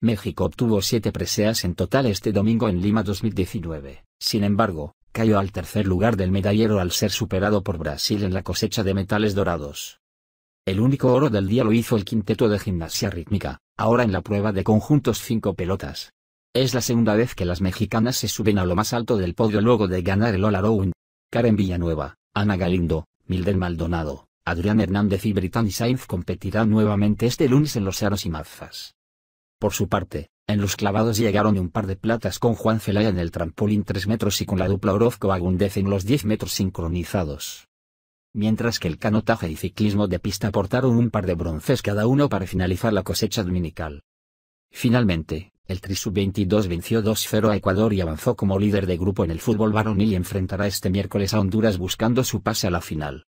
México obtuvo siete preseas en total este domingo en Lima 2019. Sin embargo, cayó al tercer lugar del medallero al ser superado por Brasil en la cosecha de metales dorados. El único oro del día lo hizo el quinteto de gimnasia rítmica, ahora en la prueba de conjuntos cinco pelotas. Es la segunda vez que las mexicanas se suben a lo más alto del podio luego de ganar el All Around. Karen Villanueva, Ana Galindo, Milder Maldonado, Adrián Hernández y Brittany Sainz competirán nuevamente este lunes en los aros y mazas. Por su parte, en los clavados llegaron un par de platas con Juan Celaya en el trampolín 3 metros y con la dupla Orozco-Agúndez en los 10 metros sincronizados. Mientras que el canotaje y ciclismo de pista aportaron un par de bronces cada uno para finalizar la cosecha dominical. Finalmente, el trisub 22 venció 2-0 a Ecuador y avanzó como líder de grupo en el fútbol varonil y enfrentará este miércoles a Honduras buscando su pase a la final.